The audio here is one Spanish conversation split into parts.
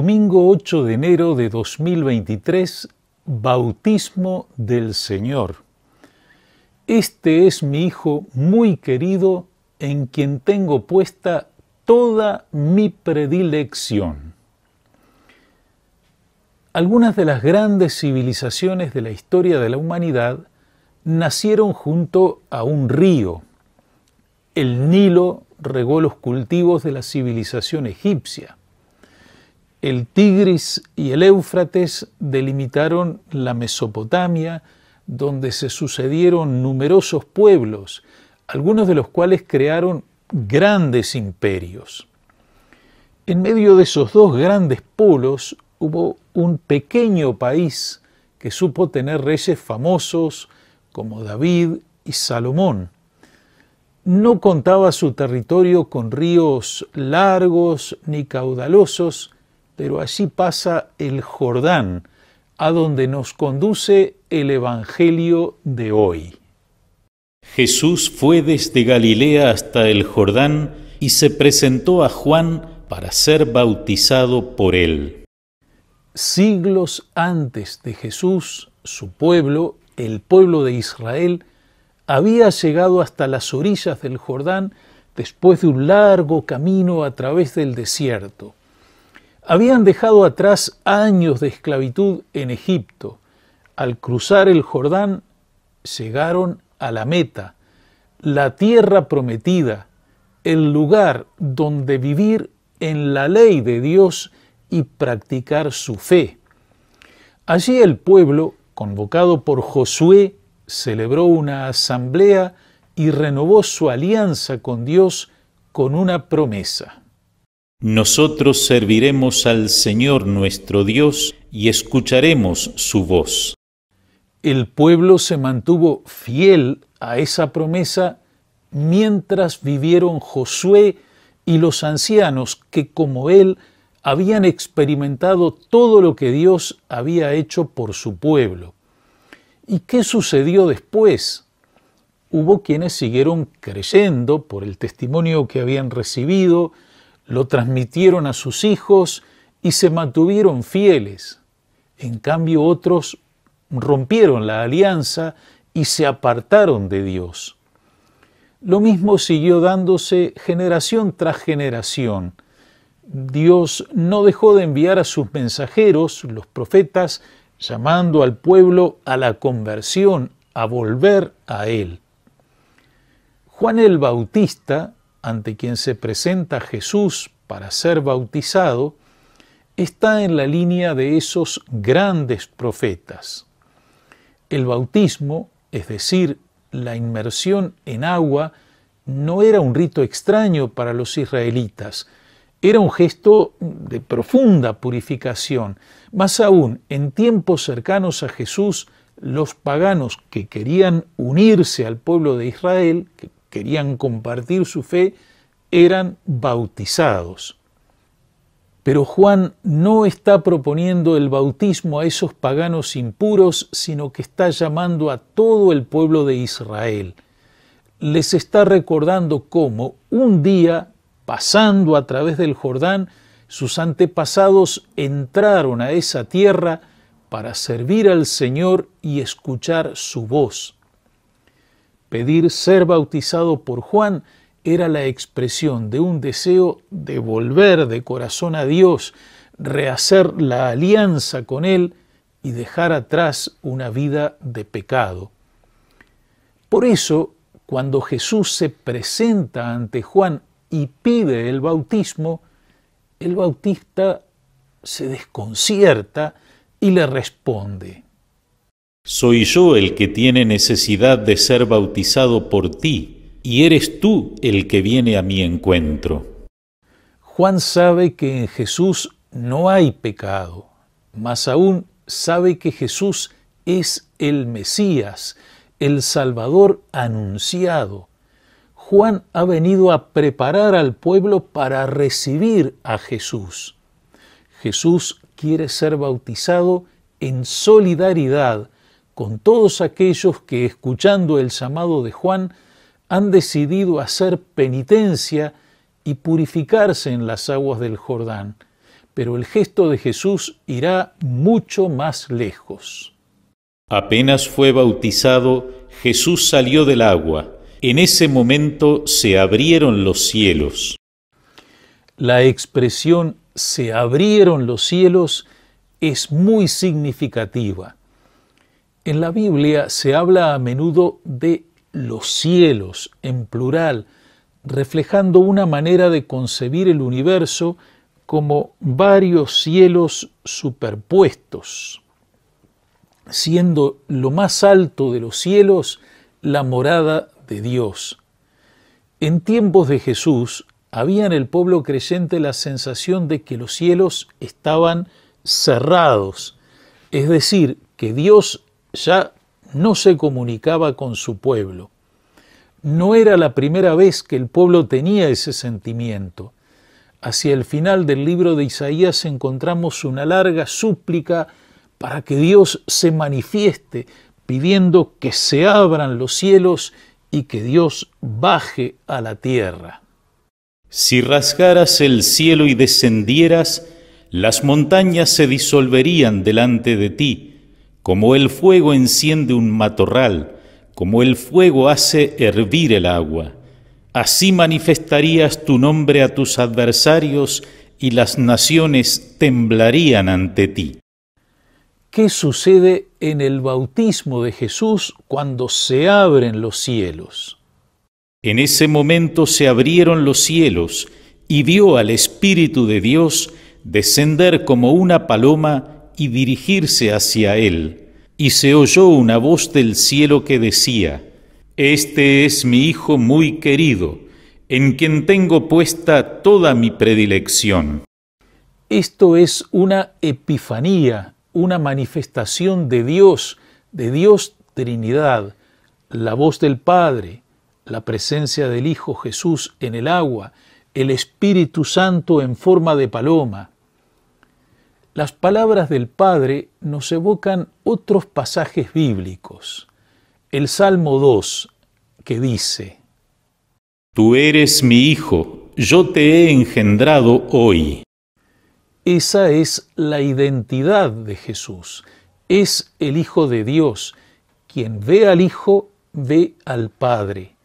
Domingo 8 de enero de 2023, Bautismo del Señor. Este es mi Hijo muy querido, en quien tengo puesta toda mi predilección. Algunas de las grandes civilizaciones de la historia de la humanidad nacieron junto a un río. El Nilo regó los cultivos de la civilización egipcia el Tigris y el Éufrates delimitaron la Mesopotamia, donde se sucedieron numerosos pueblos, algunos de los cuales crearon grandes imperios. En medio de esos dos grandes polos hubo un pequeño país que supo tener reyes famosos como David y Salomón. No contaba su territorio con ríos largos ni caudalosos, pero allí pasa el Jordán, a donde nos conduce el Evangelio de hoy. Jesús fue desde Galilea hasta el Jordán y se presentó a Juan para ser bautizado por él. Siglos antes de Jesús, su pueblo, el pueblo de Israel, había llegado hasta las orillas del Jordán después de un largo camino a través del desierto habían dejado atrás años de esclavitud en Egipto. Al cruzar el Jordán, llegaron a la meta, la tierra prometida, el lugar donde vivir en la ley de Dios y practicar su fe. Allí el pueblo, convocado por Josué, celebró una asamblea y renovó su alianza con Dios con una promesa. Nosotros serviremos al Señor nuestro Dios y escucharemos su voz. El pueblo se mantuvo fiel a esa promesa mientras vivieron Josué y los ancianos que como él habían experimentado todo lo que Dios había hecho por su pueblo. ¿Y qué sucedió después? Hubo quienes siguieron creyendo por el testimonio que habían recibido, lo transmitieron a sus hijos y se mantuvieron fieles. En cambio otros rompieron la alianza y se apartaron de Dios. Lo mismo siguió dándose generación tras generación. Dios no dejó de enviar a sus mensajeros, los profetas, llamando al pueblo a la conversión, a volver a Él. Juan el Bautista ante quien se presenta Jesús para ser bautizado, está en la línea de esos grandes profetas. El bautismo, es decir, la inmersión en agua, no era un rito extraño para los israelitas, era un gesto de profunda purificación. Más aún, en tiempos cercanos a Jesús, los paganos que querían unirse al pueblo de Israel, que querían compartir su fe eran bautizados. Pero Juan no está proponiendo el bautismo a esos paganos impuros, sino que está llamando a todo el pueblo de Israel. Les está recordando cómo un día, pasando a través del Jordán, sus antepasados entraron a esa tierra para servir al Señor y escuchar su voz. Pedir ser bautizado por Juan era la expresión de un deseo de volver de corazón a Dios, rehacer la alianza con Él y dejar atrás una vida de pecado. Por eso, cuando Jesús se presenta ante Juan y pide el bautismo, el bautista se desconcierta y le responde, soy yo el que tiene necesidad de ser bautizado por ti, y eres tú el que viene a mi encuentro. Juan sabe que en Jesús no hay pecado, más aún sabe que Jesús es el Mesías, el Salvador anunciado. Juan ha venido a preparar al pueblo para recibir a Jesús. Jesús quiere ser bautizado en solidaridad con todos aquellos que, escuchando el llamado de Juan, han decidido hacer penitencia y purificarse en las aguas del Jordán. Pero el gesto de Jesús irá mucho más lejos. Apenas fue bautizado, Jesús salió del agua. En ese momento se abrieron los cielos. La expresión se abrieron los cielos es muy significativa. En la Biblia se habla a menudo de los cielos, en plural, reflejando una manera de concebir el universo como varios cielos superpuestos, siendo lo más alto de los cielos la morada de Dios. En tiempos de Jesús había en el pueblo creyente la sensación de que los cielos estaban cerrados, es decir, que Dios ya no se comunicaba con su pueblo. No era la primera vez que el pueblo tenía ese sentimiento. Hacia el final del libro de Isaías encontramos una larga súplica para que Dios se manifieste, pidiendo que se abran los cielos y que Dios baje a la tierra. Si rasgaras el cielo y descendieras, las montañas se disolverían delante de ti como el fuego enciende un matorral, como el fuego hace hervir el agua, así manifestarías tu nombre a tus adversarios y las naciones temblarían ante ti. ¿Qué sucede en el bautismo de Jesús cuando se abren los cielos? En ese momento se abrieron los cielos y vio al Espíritu de Dios descender como una paloma y dirigirse hacia él. Y se oyó una voz del cielo que decía, Este es mi Hijo muy querido, en quien tengo puesta toda mi predilección. Esto es una epifanía, una manifestación de Dios, de Dios Trinidad, la voz del Padre, la presencia del Hijo Jesús en el agua, el Espíritu Santo en forma de paloma, las palabras del Padre nos evocan otros pasajes bíblicos. El Salmo 2, que dice, Tú eres mi Hijo, yo te he engendrado hoy. Esa es la identidad de Jesús. Es el Hijo de Dios. Quien ve al Hijo, ve al Padre.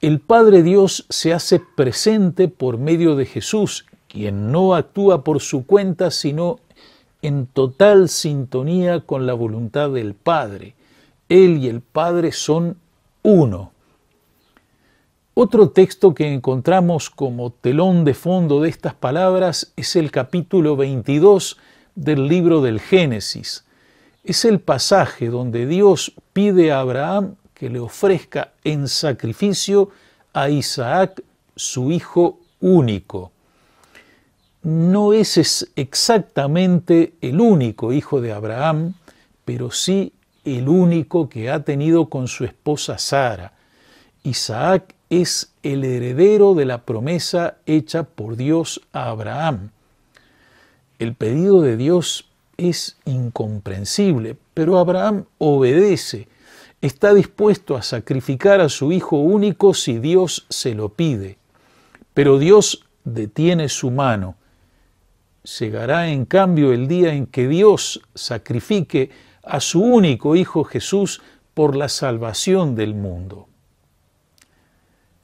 El Padre Dios se hace presente por medio de Jesús, quien no actúa por su cuenta, sino en total sintonía con la voluntad del Padre. Él y el Padre son uno. Otro texto que encontramos como telón de fondo de estas palabras es el capítulo 22 del libro del Génesis. Es el pasaje donde Dios pide a Abraham que le ofrezca en sacrificio a Isaac, su hijo único no es exactamente el único hijo de Abraham, pero sí el único que ha tenido con su esposa Sara. Isaac es el heredero de la promesa hecha por Dios a Abraham. El pedido de Dios es incomprensible, pero Abraham obedece, está dispuesto a sacrificar a su hijo único si Dios se lo pide. Pero Dios detiene su mano Llegará en cambio el día en que Dios sacrifique a su único Hijo Jesús por la salvación del mundo.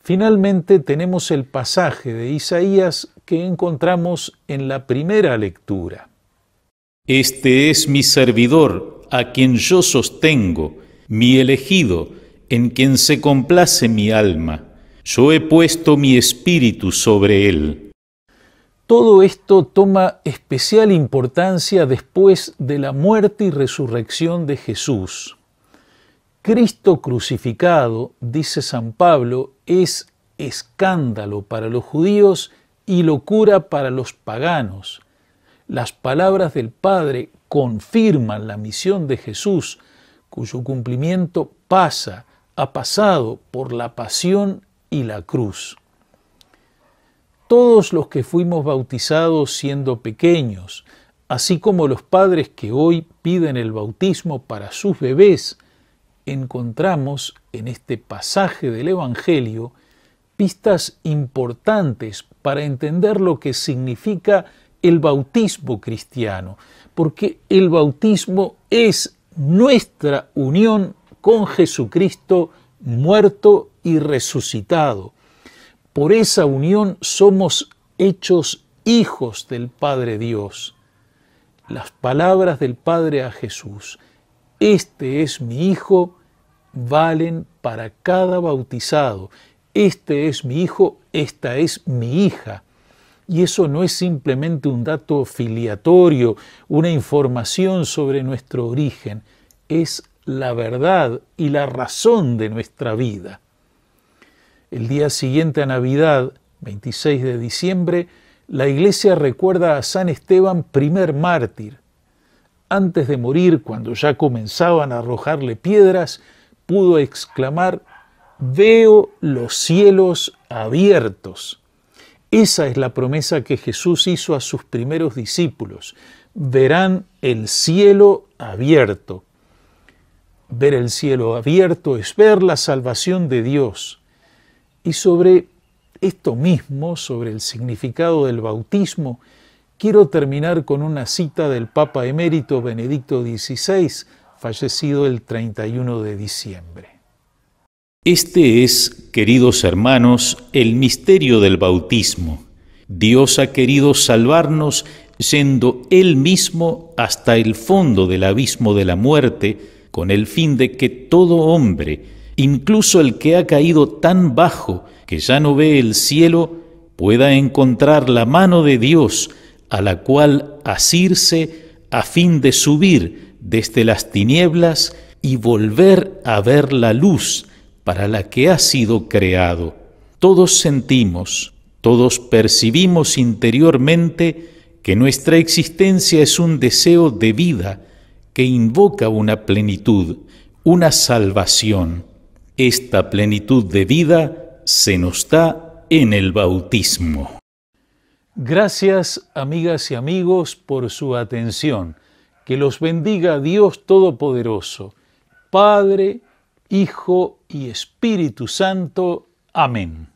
Finalmente tenemos el pasaje de Isaías que encontramos en la primera lectura. Este es mi servidor, a quien yo sostengo, mi elegido, en quien se complace mi alma. Yo he puesto mi espíritu sobre él. Todo esto toma especial importancia después de la muerte y resurrección de Jesús. Cristo crucificado, dice San Pablo, es escándalo para los judíos y locura para los paganos. Las palabras del Padre confirman la misión de Jesús, cuyo cumplimiento pasa, ha pasado por la pasión y la cruz todos los que fuimos bautizados siendo pequeños, así como los padres que hoy piden el bautismo para sus bebés, encontramos en este pasaje del Evangelio pistas importantes para entender lo que significa el bautismo cristiano, porque el bautismo es nuestra unión con Jesucristo muerto y resucitado. Por esa unión somos hechos hijos del Padre Dios. Las palabras del Padre a Jesús, este es mi Hijo, valen para cada bautizado. Este es mi Hijo, esta es mi hija. Y eso no es simplemente un dato filiatorio, una información sobre nuestro origen, es la verdad y la razón de nuestra vida. El día siguiente a Navidad, 26 de diciembre, la iglesia recuerda a San Esteban, primer mártir. Antes de morir, cuando ya comenzaban a arrojarle piedras, pudo exclamar, veo los cielos abiertos. Esa es la promesa que Jesús hizo a sus primeros discípulos. Verán el cielo abierto. Ver el cielo abierto es ver la salvación de Dios. Y sobre esto mismo, sobre el significado del bautismo, quiero terminar con una cita del Papa emérito Benedicto XVI, fallecido el 31 de diciembre. Este es, queridos hermanos, el misterio del bautismo. Dios ha querido salvarnos yendo Él mismo hasta el fondo del abismo de la muerte, con el fin de que todo hombre, Incluso el que ha caído tan bajo que ya no ve el cielo, pueda encontrar la mano de Dios a la cual asirse a fin de subir desde las tinieblas y volver a ver la luz para la que ha sido creado. Todos sentimos, todos percibimos interiormente que nuestra existencia es un deseo de vida que invoca una plenitud, una salvación. Esta plenitud de vida se nos da en el bautismo. Gracias amigas y amigos por su atención. Que los bendiga Dios Todopoderoso, Padre, Hijo y Espíritu Santo. Amén.